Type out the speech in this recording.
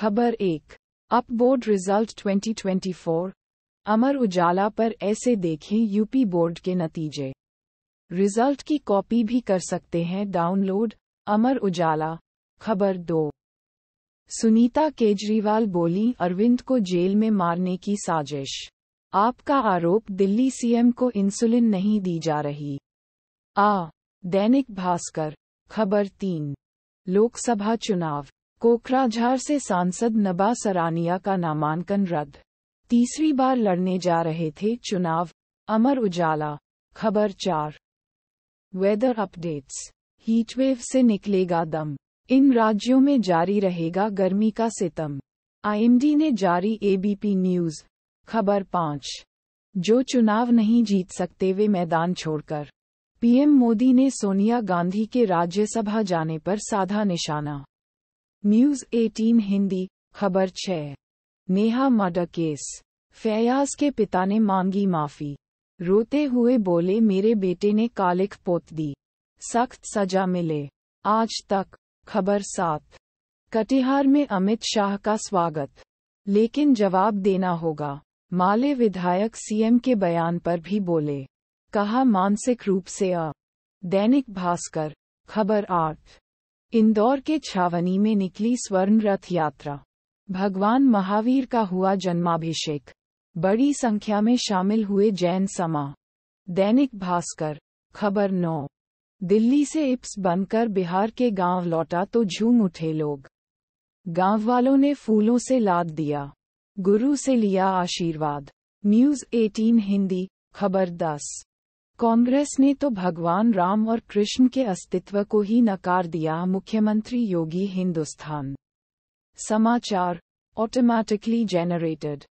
खबर एक अपबोर्ड रिजल्ट 2024 अमर उजाला पर ऐसे देखें यूपी बोर्ड के नतीजे रिजल्ट की कॉपी भी कर सकते हैं डाउनलोड अमर उजाला खबर दो सुनीता केजरीवाल बोली अरविंद को जेल में मारने की साजिश आपका आरोप दिल्ली सीएम को इंसुलिन नहीं दी जा रही आ दैनिक भास्कर खबर तीन लोकसभा चुनाव कोकराझार से सांसद नबा सरानिया का नामांकन रद्द तीसरी बार लड़ने जा रहे थे चुनाव अमर उजाला खबर चार वेदर अपडेट्स हीटवेव से निकलेगा दम इन राज्यों में जारी रहेगा गर्मी का सितम आईएमडी ने जारी एबीपी न्यूज खबर पाँच जो चुनाव नहीं जीत सकते वे मैदान छोड़कर पीएम मोदी ने सोनिया गांधी के राज्यसभा जाने पर साधा निशाना न्यूज 18 हिंदी खबर छह नेहा मर्डर केस फयाज के पिता ने मांगी माफी रोते हुए बोले मेरे बेटे ने कालिख पोत दी सख्त सजा मिले आज तक खबर सात कटिहार में अमित शाह का स्वागत लेकिन जवाब देना होगा माले विधायक सीएम के बयान पर भी बोले कहा मानसिक रूप से अ दैनिक भास्कर खबर आठ इंदौर के छावनी में निकली स्वर्ण रथ यात्रा भगवान महावीर का हुआ जन्माभिषेक बड़ी संख्या में शामिल हुए जैन समा दैनिक भास्कर खबर नौ दिल्ली से इप्स बनकर बिहार के गांव लौटा तो झूम उठे लोग गांव वालों ने फूलों से लाद दिया गुरु से लिया आशीर्वाद न्यूज 18 हिंदी खबर 10 कांग्रेस ने तो भगवान राम और कृष्ण के अस्तित्व को ही नकार दिया मुख्यमंत्री योगी हिंदुस्तान समाचार ऑटोमैटिकली जेनरेटेड